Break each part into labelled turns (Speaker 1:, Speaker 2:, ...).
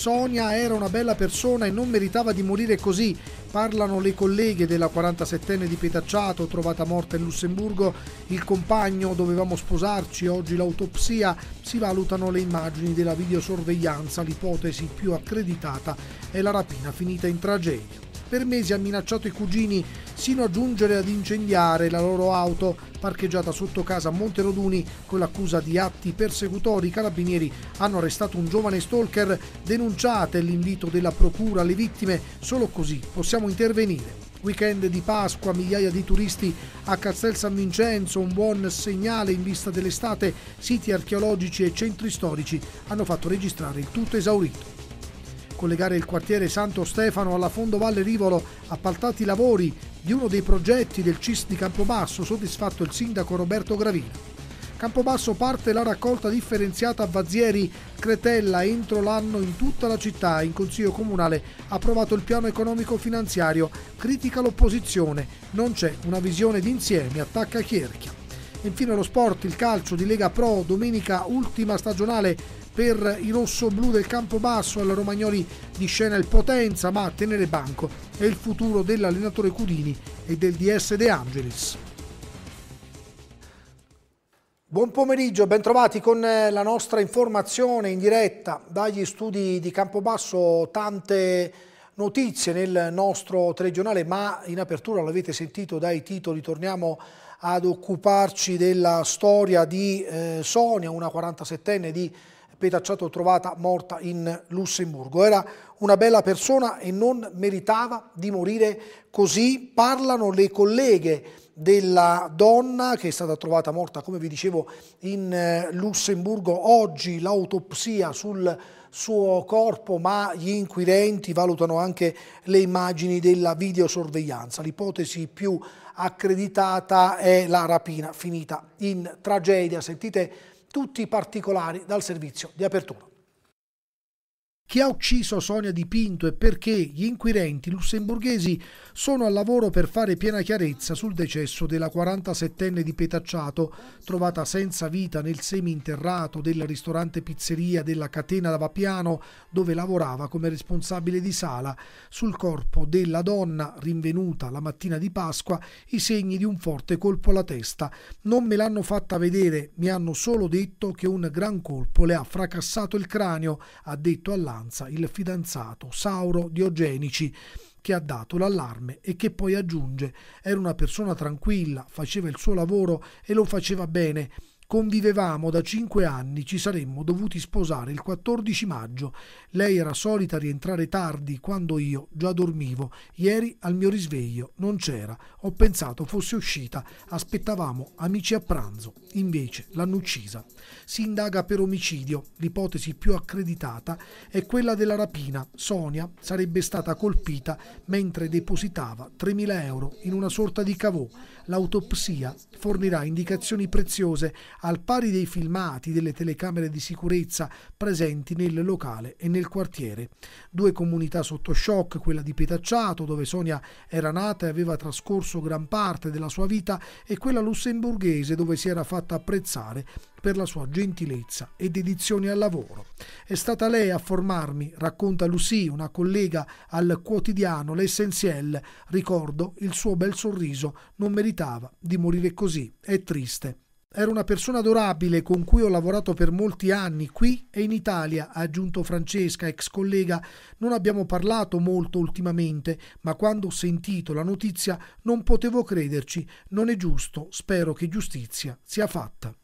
Speaker 1: Sonia era una bella persona e non meritava di morire così, parlano le colleghe della 47enne di Petacciato trovata morta in Lussemburgo, il compagno dovevamo sposarci, oggi l'autopsia, si valutano le immagini della videosorveglianza, l'ipotesi più accreditata è la rapina finita in tragedia. Per mesi ha minacciato i cugini sino a giungere ad incendiare la loro auto parcheggiata sotto casa a Monteroduni con l'accusa di atti persecutori. I carabinieri hanno arrestato un giovane stalker. Denunciate l'invito della procura alle vittime, solo così possiamo intervenire. Weekend di Pasqua, migliaia di turisti a Castel San Vincenzo, un buon segnale in vista dell'estate, siti archeologici e centri storici hanno fatto registrare il tutto esaurito collegare il quartiere Santo Stefano alla Fondovalle Rivolo, appaltati i lavori di uno dei progetti del CIS di Campobasso, soddisfatto il sindaco Roberto Gravina. Campobasso parte la raccolta differenziata a Vazzieri Cretella entro l'anno in tutta la città. In Consiglio Comunale approvato il piano economico finanziario, critica l'opposizione, non c'è una visione d'insieme, attacca Chierchia. Infine lo sport, il calcio di Lega Pro, domenica ultima stagionale per i rossoblù del Campobasso alla Romagnoli di scena il Potenza, ma a tenere banco è il futuro dell'allenatore Cudini e del DS De Angelis. Buon pomeriggio, bentrovati con eh, la nostra informazione in diretta dagli studi di Campobasso. Tante notizie nel nostro telegiornale, ma in apertura l'avete sentito dai titoli, torniamo ad occuparci della storia di eh, Sonia, una 47enne di Petacciato trovata morta in Lussemburgo. Era una bella persona e non meritava di morire così, parlano le colleghe della donna che è stata trovata morta, come vi dicevo, in eh, Lussemburgo. Oggi l'autopsia sul suo corpo, ma gli inquirenti valutano anche le immagini della videosorveglianza. L'ipotesi più accreditata è la rapina finita in tragedia. Sentite tutti i particolari dal servizio di apertura. Chi ha ucciso Sonia Dipinto e perché gli inquirenti lussemburghesi sono al lavoro per fare piena chiarezza sul decesso della 47enne di Petacciato, trovata senza vita nel seminterrato del ristorante pizzeria della catena da Vapiano, dove lavorava come responsabile di sala. Sul corpo della donna, rinvenuta la mattina di Pasqua, i segni di un forte colpo alla testa. Non me l'hanno fatta vedere, mi hanno solo detto che un gran colpo le ha fracassato il cranio, ha detto all'altro maggioranza, il fidanzato Sauro Diogenici, che ha dato l'allarme e che poi aggiunge era una persona tranquilla, faceva il suo lavoro e lo faceva bene Convivevamo da cinque anni, ci saremmo dovuti sposare il 14 maggio. Lei era solita rientrare tardi quando io già dormivo. Ieri al mio risveglio non c'era. Ho pensato fosse uscita. Aspettavamo amici a pranzo. Invece l'hanno uccisa. Si indaga per omicidio. L'ipotesi più accreditata è quella della rapina. Sonia sarebbe stata colpita mentre depositava 3.000 euro in una sorta di cavò. L'autopsia fornirà indicazioni preziose al pari dei filmati delle telecamere di sicurezza presenti nel locale e nel quartiere. Due comunità sotto shock, quella di Petacciato, dove Sonia era nata e aveva trascorso gran parte della sua vita, e quella lussemburghese, dove si era fatta apprezzare per la sua gentilezza e dedizione al lavoro. È stata lei a formarmi, racconta Lucy, una collega al quotidiano L'Essentiel. Ricordo il suo bel sorriso, non meritava di morire così, è triste. Era una persona adorabile con cui ho lavorato per molti anni qui e in Italia, ha aggiunto Francesca, ex collega. Non abbiamo parlato molto ultimamente, ma quando ho sentito la notizia non potevo crederci. Non è giusto, spero che giustizia sia fatta.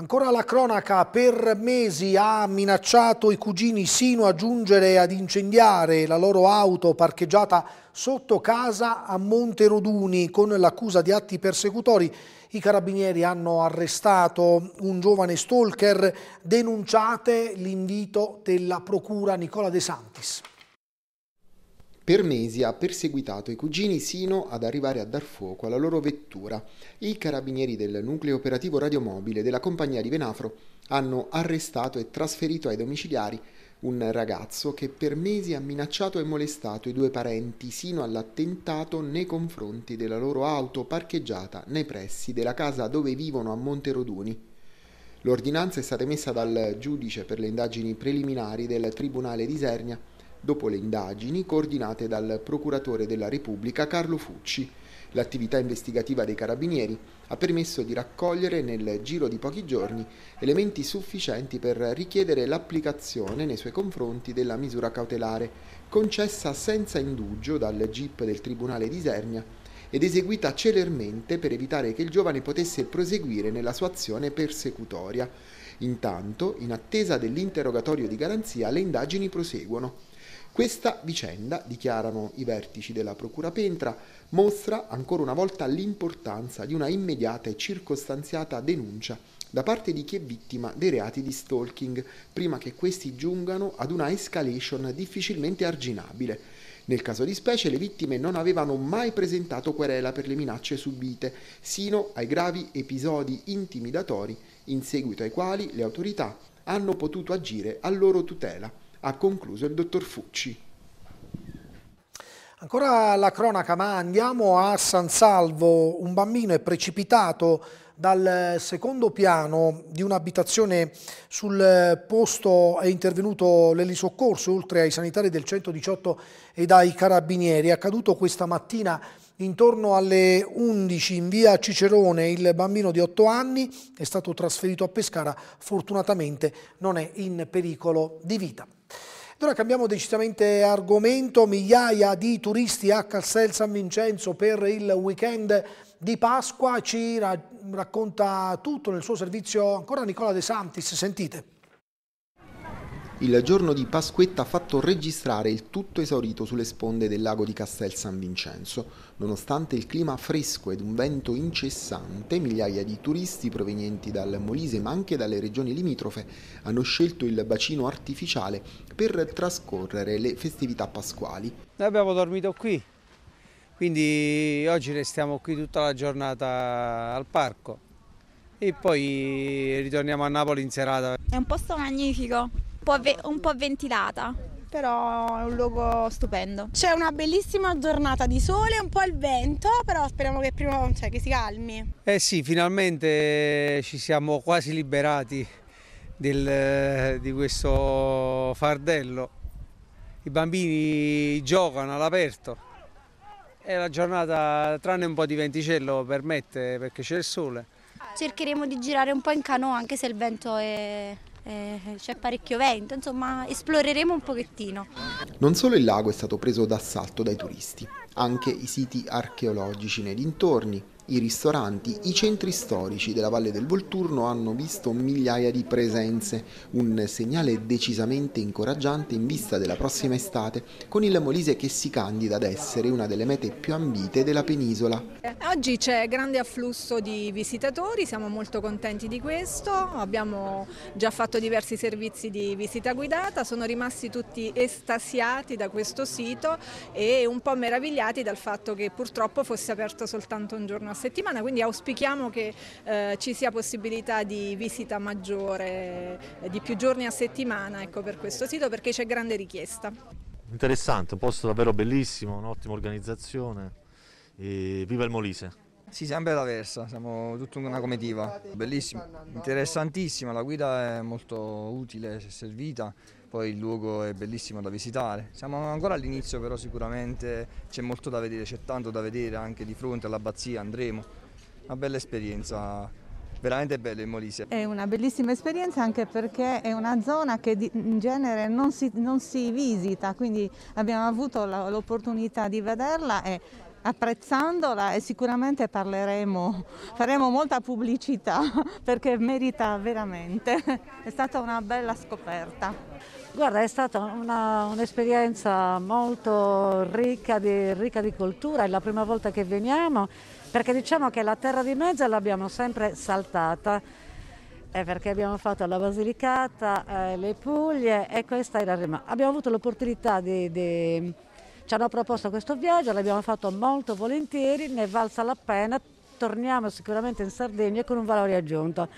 Speaker 1: Ancora la cronaca, per mesi ha minacciato i cugini sino a giungere ad incendiare la loro auto parcheggiata sotto casa a Monte Roduni con l'accusa di atti persecutori i carabinieri hanno arrestato un giovane stalker. Denunciate l'invito
Speaker 2: della procura Nicola De Santis. Per mesi ha perseguitato i cugini sino ad arrivare a dar fuoco alla loro vettura. I carabinieri del nucleo operativo radiomobile della compagnia di Venafro hanno arrestato e trasferito ai domiciliari un ragazzo che per mesi ha minacciato e molestato i due parenti sino all'attentato nei confronti della loro auto parcheggiata nei pressi della casa dove vivono a Monteroduni. L'ordinanza è stata emessa dal giudice per le indagini preliminari del Tribunale di Sernia, dopo le indagini coordinate dal procuratore della Repubblica Carlo Fucci, L'attività investigativa dei carabinieri ha permesso di raccogliere nel giro di pochi giorni elementi sufficienti per richiedere l'applicazione nei suoi confronti della misura cautelare, concessa senza indugio dal GIP del Tribunale di Isernia ed eseguita celermente per evitare che il giovane potesse proseguire nella sua azione persecutoria. Intanto, in attesa dell'interrogatorio di garanzia, le indagini proseguono. Questa vicenda, dichiarano i vertici della Procura Pentra, mostra ancora una volta l'importanza di una immediata e circostanziata denuncia da parte di chi è vittima dei reati di stalking, prima che questi giungano ad una escalation difficilmente arginabile. Nel caso di specie le vittime non avevano mai presentato querela per le minacce subite, sino ai gravi episodi intimidatori, in seguito ai quali le autorità hanno potuto agire a loro tutela, ha concluso il dottor Fucci. Ancora
Speaker 1: la cronaca, ma andiamo a San Salvo. Un bambino è precipitato dal secondo piano di un'abitazione sul posto è intervenuto l'elisoccorso oltre ai sanitari del 118 ed ai carabinieri. È accaduto questa mattina intorno alle 11 in via Cicerone il bambino di 8 anni è stato trasferito a Pescara, fortunatamente non è in pericolo di vita. Allora cambiamo decisamente argomento, migliaia di turisti a Castel San Vincenzo per il weekend di Pasqua, ci ra racconta tutto nel suo servizio ancora Nicola De Santis, sentite
Speaker 2: il giorno di Pasquetta ha fatto registrare il tutto esaurito sulle sponde del lago di Castel San Vincenzo. Nonostante il clima fresco ed un vento incessante, migliaia di turisti provenienti dal Molise ma anche dalle regioni limitrofe hanno scelto il bacino artificiale per trascorrere le festività pasquali. Noi abbiamo dormito qui,
Speaker 3: quindi oggi restiamo qui tutta la giornata al parco e poi ritorniamo a Napoli in serata.
Speaker 4: È un posto magnifico, po', un po' ventilata però è un luogo stupendo. C'è una bellissima giornata di sole, un po' il vento, però speriamo che, prima, cioè, che si calmi.
Speaker 3: Eh sì, finalmente ci siamo quasi liberati del, di questo fardello. I bambini giocano all'aperto e la giornata, tranne un po' di venticello, permette perché c'è il sole.
Speaker 4: Cercheremo di girare un po' in canoa anche se il vento è eh, c'è parecchio vento, insomma esploreremo un pochettino.
Speaker 2: Non solo il lago è stato preso d'assalto dai turisti, anche i siti archeologici nei dintorni, i ristoranti, i centri storici della Valle del Volturno hanno visto migliaia di presenze, un segnale decisamente incoraggiante in vista della prossima estate, con il Molise che si candida ad essere una delle mete più ambite della penisola.
Speaker 4: Oggi c'è grande afflusso di visitatori, siamo molto contenti di questo, abbiamo già fatto diversi servizi di visita guidata, sono rimasti tutti estasiati da questo sito e un po' meravigliati dal fatto che purtroppo fosse aperto soltanto un giorno a settimana, quindi auspichiamo che eh, ci sia possibilità di visita maggiore, eh, di più giorni a settimana ecco, per questo sito perché c'è grande richiesta.
Speaker 5: Interessante, un posto davvero bellissimo, un'ottima organizzazione. E viva il Molise!
Speaker 2: Sì, sempre la Versa, siamo tutta una comitiva, bellissima, interessantissima, la guida è molto utile, si servita poi il luogo è bellissimo da visitare. Siamo ancora all'inizio però sicuramente c'è molto da vedere, c'è tanto da vedere anche di fronte all'abbazia, andremo. Una bella esperienza,
Speaker 6: veramente bella in Molise.
Speaker 4: È una bellissima esperienza anche perché è una zona che in genere non si, non si visita, quindi abbiamo avuto l'opportunità di vederla e apprezzandola e sicuramente parleremo, faremo molta pubblicità perché merita veramente, è stata una bella scoperta. Guarda, è stata un'esperienza molto ricca di, ricca di, cultura, è la prima volta che veniamo, perché diciamo che la terra di mezzo l'abbiamo sempre saltata, eh, perché abbiamo fatto la Basilicata, eh, le Puglie e questa era rimasta. Abbiamo avuto l'opportunità di, di... ci hanno proposto questo viaggio, l'abbiamo fatto molto volentieri, ne è valsa la pena, torniamo sicuramente in Sardegna con un valore aggiunto.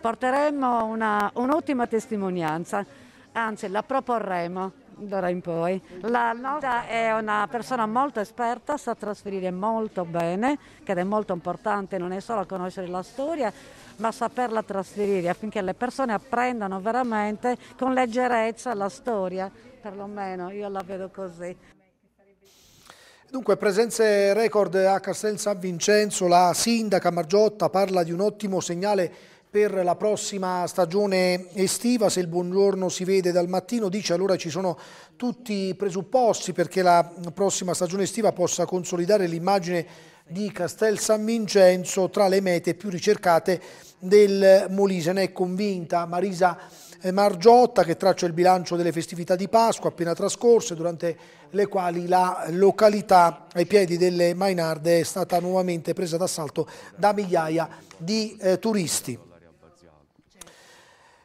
Speaker 4: Porteremo un'ottima testimonianza anzi la proporremo d'ora in poi. La nota è una persona molto esperta, sa trasferire molto bene, che è molto importante, non è solo conoscere la storia, ma saperla trasferire affinché le persone apprendano veramente con leggerezza la storia, perlomeno io la vedo così.
Speaker 1: Dunque, presenze record a Castel San Vincenzo, la sindaca Margiotta parla di un ottimo segnale per la prossima stagione estiva, se il buongiorno si vede dal mattino, dice allora ci sono tutti i presupposti perché la prossima stagione estiva possa consolidare l'immagine di Castel San Vincenzo tra le mete più ricercate del Molise. Ne è convinta Marisa eh, Margiotta che traccia il bilancio delle festività di Pasqua appena trascorse durante le quali la località ai piedi delle Mainarde è stata nuovamente presa d'assalto da migliaia di eh, turisti.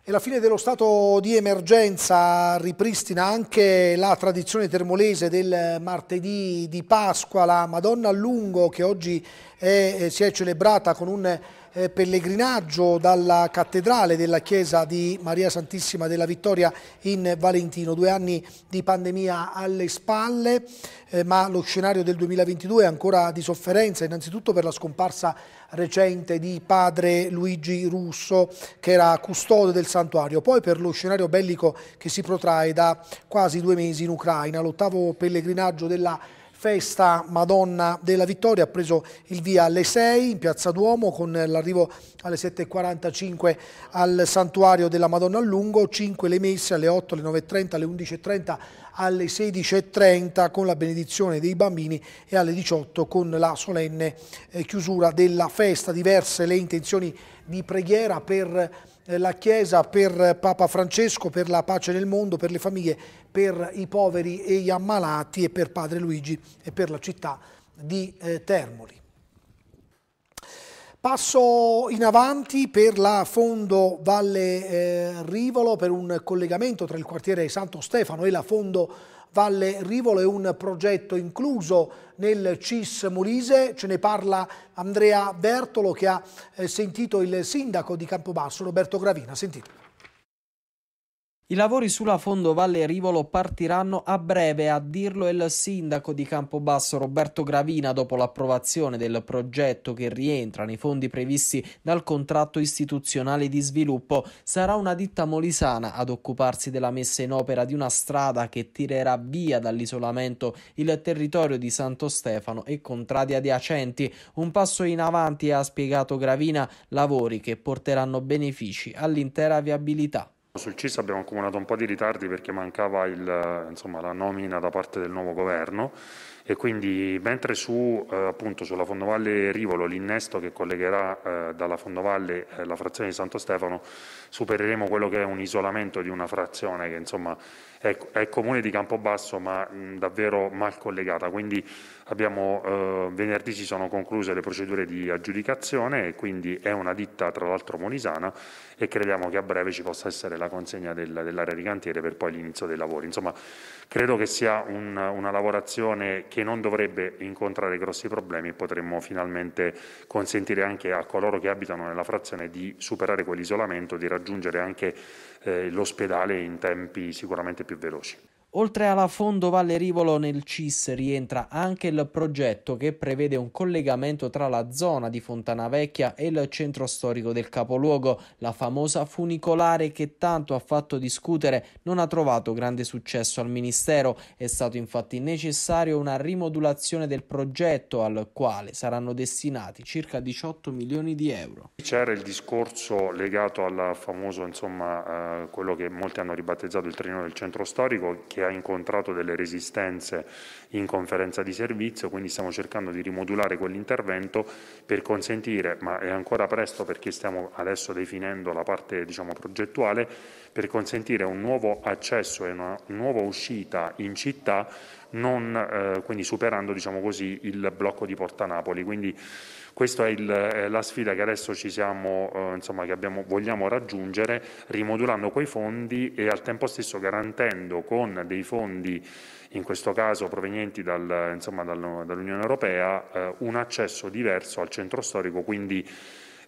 Speaker 1: E la fine dello stato di emergenza ripristina anche la tradizione termolese del martedì di Pasqua, la Madonna a lungo che oggi è, eh, si è celebrata con un eh, pellegrinaggio dalla cattedrale della chiesa di Maria Santissima della Vittoria in Valentino. Due anni di pandemia alle spalle, eh, ma lo scenario del 2022 è ancora di sofferenza, innanzitutto per la scomparsa recente di padre Luigi Russo, che era custode del santuario, poi per lo scenario bellico che si protrae da quasi due mesi in Ucraina, l'ottavo pellegrinaggio della festa Madonna della Vittoria ha preso il via alle 6 in Piazza Duomo con l'arrivo alle 7.45 al Santuario della Madonna a Lungo, 5 le messe alle 8, alle 9.30, alle 11.30, alle 16.30 con la benedizione dei bambini e alle 18 con la solenne eh, chiusura della festa. Diverse le intenzioni di preghiera per eh, la Chiesa per Papa Francesco, per la pace nel mondo, per le famiglie, per i poveri e gli ammalati e per Padre Luigi e per la città di eh, Termoli. Passo in avanti per la Fondo Valle eh, Rivolo per un collegamento tra il quartiere Santo Stefano e la Fondo Valle Rivolo è un progetto incluso nel CIS Molise, ce ne parla Andrea Bertolo che ha eh, sentito il sindaco di Campobasso Roberto Gravina, sentite.
Speaker 7: I lavori sulla Fondo Valle Rivolo partiranno a breve, a dirlo il sindaco di Campobasso Roberto Gravina dopo l'approvazione del progetto che rientra nei fondi previsti dal contratto istituzionale di sviluppo. Sarà una ditta molisana ad occuparsi della messa in opera di una strada che tirerà via dall'isolamento il territorio di Santo Stefano e contradi adiacenti. Un passo in avanti, ha spiegato Gravina, lavori che porteranno benefici all'intera viabilità.
Speaker 6: Sul CIS abbiamo accumulato un po' di ritardi perché mancava il, insomma, la nomina da parte del nuovo governo e quindi mentre su, eh, appunto, sulla Fondovalle Rivolo l'innesto che collegherà eh, dalla Fondovalle eh, la frazione di Santo Stefano supereremo quello che è un isolamento di una frazione che insomma è, è comune di Campobasso ma mh, mm, davvero mal collegata quindi abbiamo, eh, venerdì si sono concluse le procedure di aggiudicazione e quindi è una ditta tra l'altro monisana e crediamo che a breve ci possa essere la consegna del, dell'area di cantiere per poi l'inizio dei lavori. Insomma, credo che sia un, una lavorazione che non dovrebbe incontrare grossi problemi e potremmo finalmente consentire anche a coloro che abitano nella frazione di superare quell'isolamento, di raggiungere anche eh, l'ospedale in tempi sicuramente più veloci.
Speaker 7: Oltre alla Fondo Valle Rivolo nel CIS rientra anche il progetto che prevede un collegamento tra la zona di Fontana Vecchia e il centro storico del capoluogo. La famosa funicolare che tanto ha fatto discutere non ha trovato grande successo al Ministero. È stato infatti necessario una rimodulazione del progetto al quale saranno destinati circa 18 milioni di euro.
Speaker 6: C'era il discorso legato al famoso, insomma, eh, quello che molti hanno ribattezzato il treno del centro storico, che ha incontrato delle resistenze in conferenza di servizio, quindi stiamo cercando di rimodulare quell'intervento per consentire, ma è ancora presto perché stiamo adesso definendo la parte diciamo, progettuale, per consentire un nuovo accesso e una nuova uscita in città, non, eh, quindi superando diciamo così, il blocco di Porta Napoli. Quindi, questa è il, la sfida che adesso ci siamo, eh, insomma, che abbiamo, vogliamo raggiungere, rimodulando quei fondi e al tempo stesso garantendo con dei fondi, in questo caso provenienti dal, dall'Unione Europea, eh, un accesso diverso al centro storico, quindi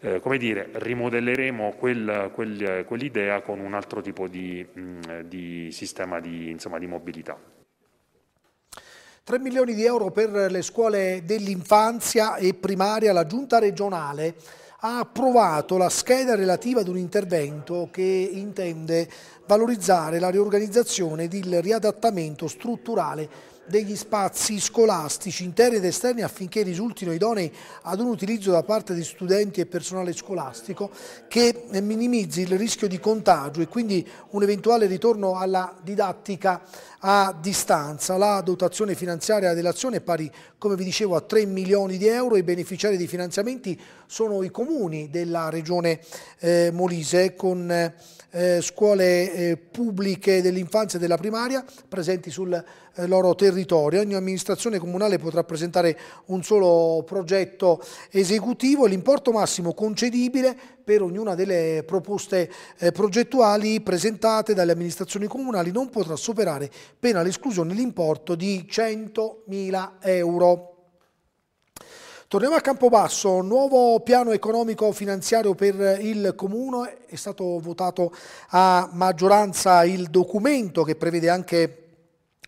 Speaker 6: eh, come dire, rimodelleremo quel, quel, quell'idea con un altro tipo di, mh, mm, di sistema di, insomma, di mobilità.
Speaker 1: 3 milioni di euro per le scuole dell'infanzia e primaria, la giunta regionale ha approvato la scheda relativa ad un intervento che intende valorizzare la riorganizzazione ed il riadattamento strutturale degli spazi scolastici interni ed esterni affinché risultino idonei ad un utilizzo da parte di studenti e personale scolastico che minimizzi il rischio di contagio e quindi un eventuale ritorno alla didattica a distanza. La dotazione finanziaria dell'azione è pari, come vi dicevo, a 3 milioni di euro. I beneficiari dei finanziamenti sono i comuni della regione eh, Molise con eh, eh, scuole eh, pubbliche dell'infanzia e della primaria presenti sul eh, loro territorio. Ogni amministrazione comunale potrà presentare un solo progetto esecutivo. e L'importo massimo concedibile per ognuna delle proposte eh, progettuali presentate dalle amministrazioni comunali non potrà superare, pena l'esclusione, l'importo di 100.000 euro. Torniamo a Campobasso, nuovo piano economico finanziario per il Comune, è stato votato a maggioranza il documento che prevede anche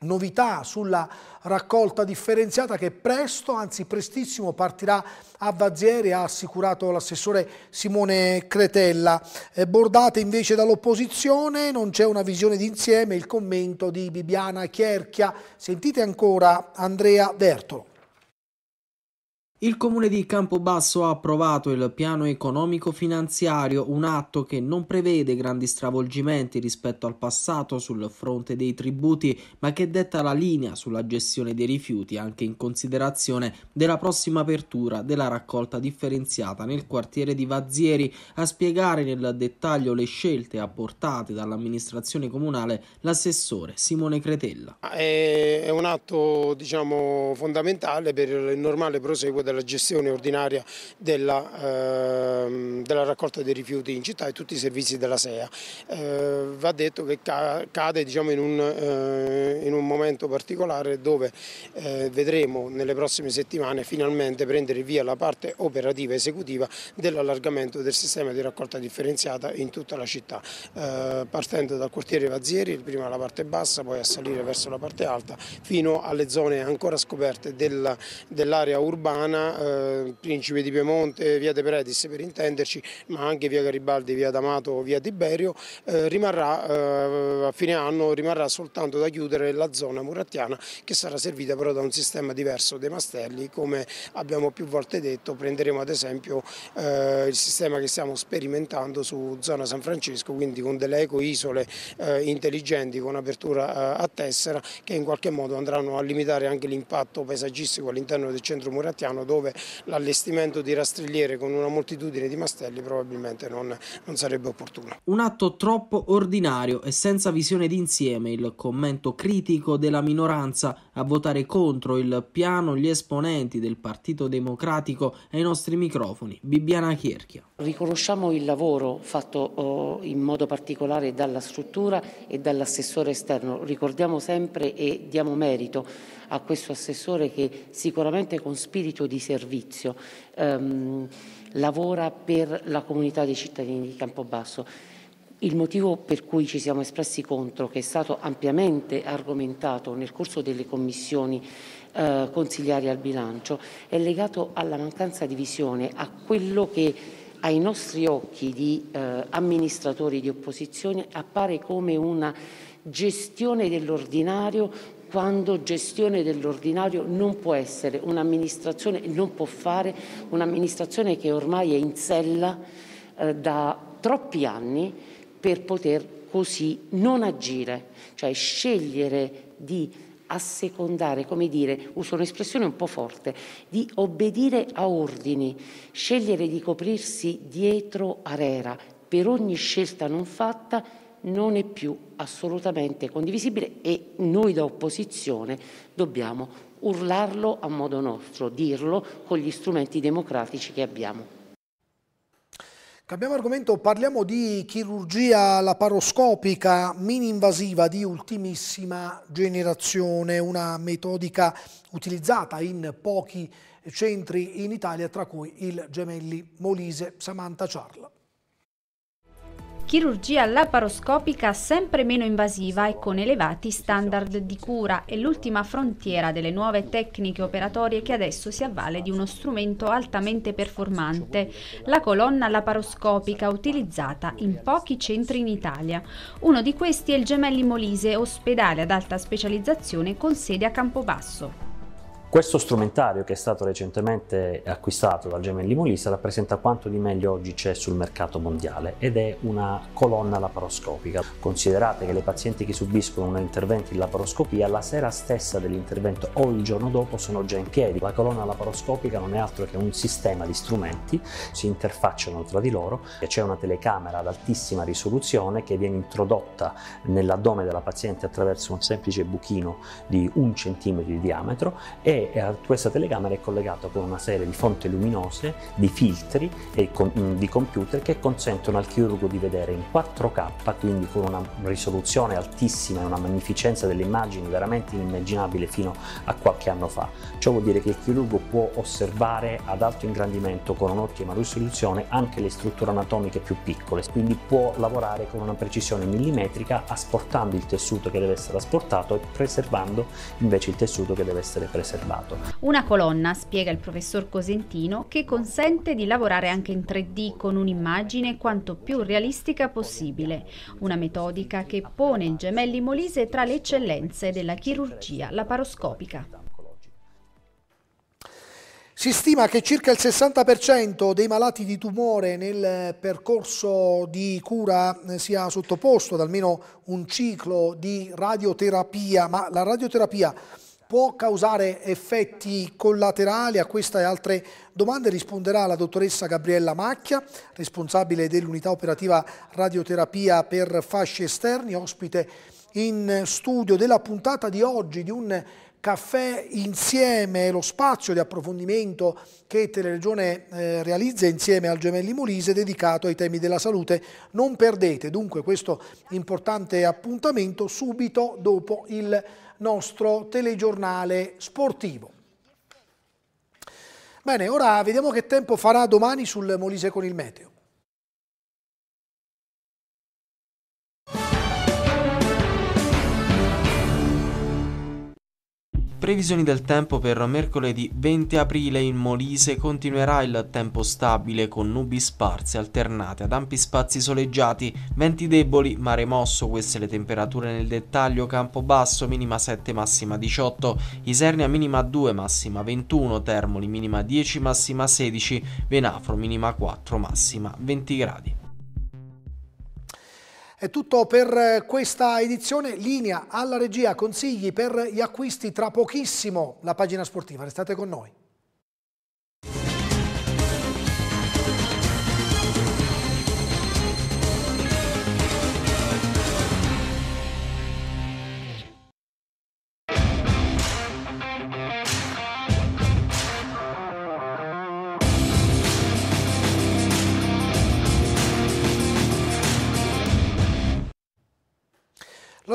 Speaker 1: novità sulla raccolta differenziata che presto, anzi prestissimo, partirà a Vazzieri, ha assicurato l'assessore Simone Cretella. Eh, bordate invece dall'opposizione, non c'è una visione d'insieme, il commento di Bibiana Chierchia. Sentite ancora Andrea Bertolo.
Speaker 7: Il comune di Campobasso ha approvato il piano economico finanziario, un atto che non prevede grandi stravolgimenti rispetto al passato sul fronte dei tributi, ma che detta la linea sulla gestione dei rifiuti anche in considerazione della prossima apertura della raccolta differenziata nel quartiere di Vazzieri. A spiegare nel dettaglio le scelte apportate dall'amministrazione comunale l'assessore Simone Cretella.
Speaker 3: Ah, è un atto diciamo, fondamentale per il normale proseguo della gestione ordinaria della, eh, della, raccolta dei rifiuti in città e tutti i servizi della SEA. Eh, va detto che cade diciamo, in, un, eh, in, un, momento particolare dove eh, vedremo nelle prossime settimane finalmente prendere via la parte operativa esecutiva dell'allargamento del sistema di raccolta differenziata in tutta la città, eh, partendo dal quartiere Vazzieri, prima la parte bassa, poi a salire verso la parte alta, fino alle zone ancora scoperte dell'area urbana Toscana, eh, Principe di Piemonte, via De Predis per intenderci, ma anche via Garibaldi, via D'Amato, via Tiberio, eh, rimarrà eh, a fine anno rimarrà soltanto da chiudere la zona murattiana che sarà servita però da un sistema diverso dei mastelli, come abbiamo più volte detto prenderemo ad esempio il sistema che stiamo sperimentando su zona San Francesco, quindi con delle eco isole intelligenti con apertura a tessera che in qualche modo andranno a limitare anche l'impatto paesaggistico all'interno del centro murattiano dove l'allestimento di rastrigliere con una moltitudine di mastelli probabilmente non, non sarebbe opportuno.
Speaker 7: Un atto troppo ordinario e senza visione d'insieme, il commento critico della minoranza a votare contro il piano gli esponenti del Partito Democratico ai nostri microfoni. Bibiana Chierchia.
Speaker 8: Riconosciamo il lavoro fatto oh, in modo particolare dalla struttura e dall'assessore esterno. Ricordiamo sempre e diamo merito a questo assessore che sicuramente con spirito di servizio ehm, lavora per la comunità dei cittadini di Campobasso. Il motivo per cui ci siamo espressi contro, che è stato ampiamente argomentato nel corso delle commissioni eh, consigliari al bilancio, è legato alla mancanza di visione, a quello che ai nostri occhi di eh, amministratori di opposizione appare come una gestione dell'ordinario quando gestione dell'ordinario non può essere un'amministrazione, non può fare un'amministrazione che ormai è in sella eh, da troppi anni per poter così non agire, cioè scegliere di assecondare, come dire, uso un'espressione un po' forte, di obbedire a ordini, scegliere di coprirsi dietro arera per ogni scelta non fatta non è più assolutamente condivisibile e noi da opposizione dobbiamo urlarlo a modo nostro, dirlo con gli strumenti democratici che abbiamo.
Speaker 1: Cambiamo argomento, parliamo di chirurgia laparoscopica mini-invasiva di ultimissima generazione, una metodica utilizzata in pochi centri in Italia, tra cui il Gemelli Molise Samantha Ciarla
Speaker 4: chirurgia laparoscopica sempre meno invasiva e con elevati standard di cura è l'ultima frontiera delle nuove tecniche operatorie che adesso si avvale di uno strumento altamente performante, la colonna laparoscopica utilizzata in pochi centri in Italia. Uno di questi è il Gemelli Molise, ospedale ad alta specializzazione con sede a Campobasso.
Speaker 9: Questo strumentario che è stato recentemente acquistato dal Gemelli Molise rappresenta quanto di meglio oggi c'è sul mercato mondiale ed è una colonna laparoscopica. Considerate che le pazienti che subiscono un intervento in laparoscopia la sera stessa dell'intervento o il giorno dopo sono già in piedi. La colonna laparoscopica non è altro che un sistema di strumenti, si interfacciano tra di loro e c'è una telecamera ad altissima risoluzione che viene introdotta nell'addome della paziente attraverso un semplice buchino di un centimetro di diametro e e a questa telecamera è collegata con una serie di fonti luminose, di filtri e mm, di computer che consentono al chirurgo di vedere in 4K, quindi con una risoluzione altissima e una magnificenza delle immagini veramente inimmaginabile fino a qualche anno fa. Ciò vuol dire che il chirurgo può osservare ad alto ingrandimento con un'ottima risoluzione anche le strutture anatomiche più piccole, quindi può lavorare con una precisione millimetrica asportando il tessuto che deve essere asportato e preservando invece il tessuto che deve essere preservato conservato.
Speaker 4: Una colonna, spiega il professor Cosentino, che consente di lavorare anche in 3D con un'immagine quanto più realistica possibile, una metodica che pone il Gemelli Molise tra le eccellenze della chirurgia laparoscopica.
Speaker 1: Si stima che circa il 60% dei malati di tumore nel percorso di cura sia sottoposto ad almeno un ciclo di radioterapia, ma la radioterapia può causare effetti collaterali? A queste e altre domande risponderà la dottoressa Gabriella Macchia, responsabile dell'unità operativa radioterapia per fasci esterni, ospite in studio della puntata di oggi di un caffè insieme, lo spazio di approfondimento che Teleregione eh, realizza insieme al Gemelli Molise dedicato ai temi della salute. Non perdete dunque questo importante appuntamento subito dopo il nostro telegiornale sportivo. Bene, ora vediamo che tempo farà domani sul Molise con il meteo.
Speaker 7: Previsioni del tempo per mercoledì 20 aprile in Molise continuerà il tempo stabile con nubi sparse alternate ad ampi spazi soleggiati, venti deboli, mare mosso, queste le temperature nel dettaglio, campo basso minima 7 massima 18, Isernia minima 2 massima 21, Termoli minima 10 massima 16, Venafro minima 4 massima 20 gradi.
Speaker 1: È tutto per eh, questa edizione, linea alla regia, consigli per gli acquisti tra pochissimo la pagina sportiva, restate con noi.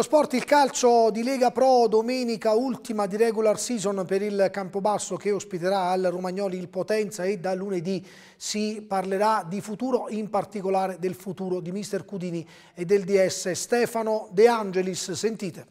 Speaker 1: sport, il calcio di Lega Pro domenica, ultima di regular season per il Campobasso che ospiterà al Romagnoli il Potenza e da lunedì si parlerà di futuro, in particolare del futuro di mister Cudini e del DS Stefano De Angelis. Sentite.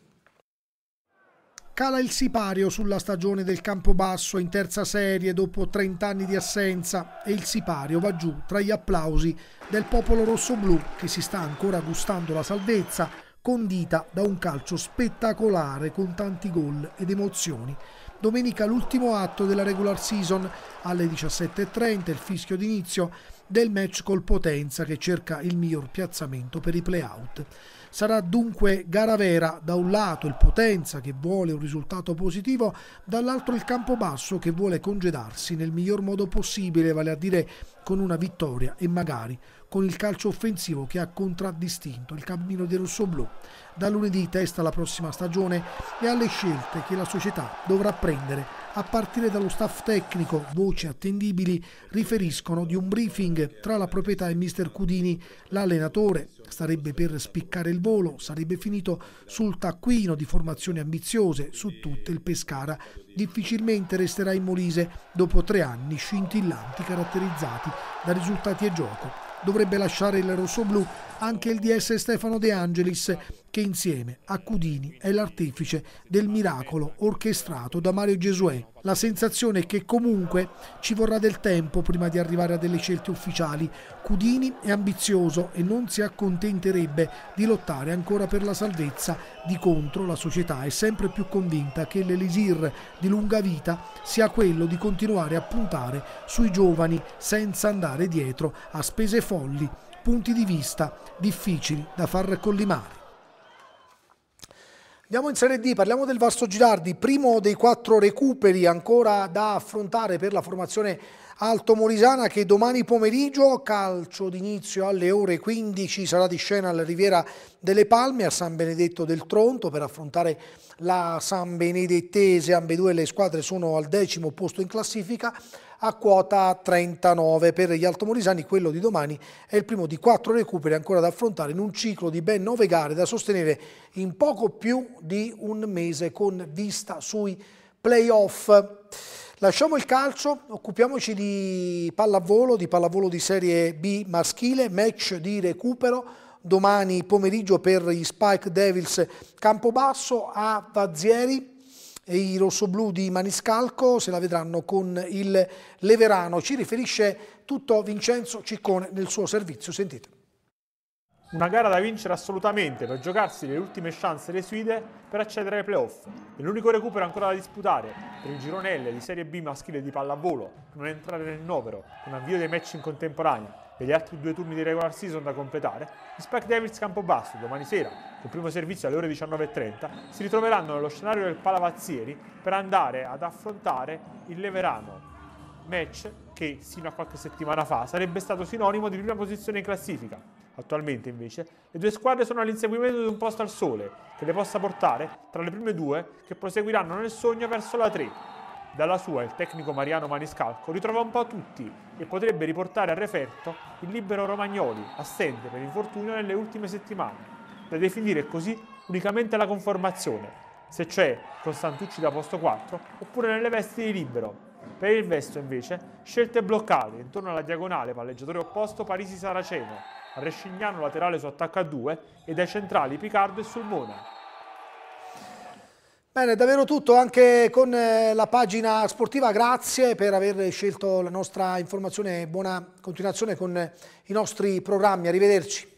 Speaker 1: Cala il sipario sulla stagione del Campobasso in terza serie dopo 30 anni di assenza e il sipario va giù tra gli applausi del popolo rossoblù che si sta ancora gustando la salvezza condita da un calcio spettacolare con tanti gol ed emozioni. Domenica l'ultimo atto della regular season alle 17.30, il fischio d'inizio del match col Potenza che cerca il miglior piazzamento per i playout. Sarà dunque gara vera, da un lato il Potenza che vuole un risultato positivo, dall'altro il Campobasso che vuole congedarsi nel miglior modo possibile, vale a dire con una vittoria e magari con il calcio offensivo che ha contraddistinto il cammino dei rossoblù. Da lunedì testa la prossima stagione e alle scelte che la società dovrà prendere, a partire dallo staff tecnico, voci attendibili riferiscono di un briefing tra la proprietà e mister Cudini. L'allenatore starebbe per spiccare il volo, sarebbe finito sul taccuino di formazioni ambiziose su tutte il Pescara. Difficilmente resterà in Molise dopo tre anni scintillanti caratterizzati da risultati e gioco dovrebbe lasciare il rossoblù anche il DS Stefano De Angelis, che insieme a Cudini è l'artefice del miracolo orchestrato da Mario Gesuè. La sensazione è che comunque ci vorrà del tempo prima di arrivare a delle scelte ufficiali. Cudini è ambizioso e non si accontenterebbe di lottare ancora per la salvezza. Di contro la società è sempre più convinta che l'elisir di lunga vita sia quello di continuare a puntare sui giovani senza andare dietro a spese folli, punti di vista difficili da far collimare. Andiamo in Serie D, parliamo del Vasto Girardi, primo dei quattro recuperi ancora da affrontare per la formazione Alto Molisana che domani pomeriggio, calcio d'inizio alle ore 15, sarà di scena alla Riviera delle Palme a San Benedetto del Tronto per affrontare la San Benedettese. Ambedue le squadre sono al decimo posto in classifica a quota 39. Per gli altomorisani quello di domani è il primo di quattro recuperi ancora da affrontare in un ciclo di ben nove gare da sostenere in poco più di un mese con vista sui playoff. Lasciamo il calcio, occupiamoci di pallavolo, di pallavolo di Serie B maschile, match di recupero domani pomeriggio per gli Spike Devils Campobasso a Vazzieri e i rossoblù di Maniscalco se la vedranno con il Leverano. Ci riferisce tutto Vincenzo Ciccone nel suo servizio,
Speaker 5: sentite. Una gara da vincere assolutamente per giocarsi le ultime chance le Suide per accedere ai playoff. E l'unico recupero ancora da disputare per il girone L di Serie B maschile di pallavolo, non entrare nel novero, con avvio dei match in contemporanea e gli altri due turni di regular season da completare, gli Spike Devils Campobasso domani sera, col primo servizio alle ore 19.30, si ritroveranno nello scenario del Palavazzieri per andare ad affrontare il Leverano, match che sino a qualche settimana fa sarebbe stato sinonimo di prima posizione in classifica, Attualmente, invece, le due squadre sono all'inseguimento di un posto al sole che le possa portare tra le prime due che proseguiranno nel sogno verso la 3. Dalla sua il tecnico Mariano Maniscalco ritrova un po' tutti e potrebbe riportare a referto il libero Romagnoli, assente per infortunio nelle ultime settimane, da definire così unicamente la conformazione, se c'è con Santucci da posto 4 oppure nelle vesti di libero. Per il Vesto invece scelte bloccate intorno alla diagonale palleggiatore opposto Parisi Saraceno, Rescignano laterale su attacco a 2 e dai centrali Picardo e Sulmona.
Speaker 1: Bene, davvero tutto anche con eh, la pagina sportiva, grazie per aver scelto la nostra informazione, buona continuazione con i nostri programmi, arrivederci.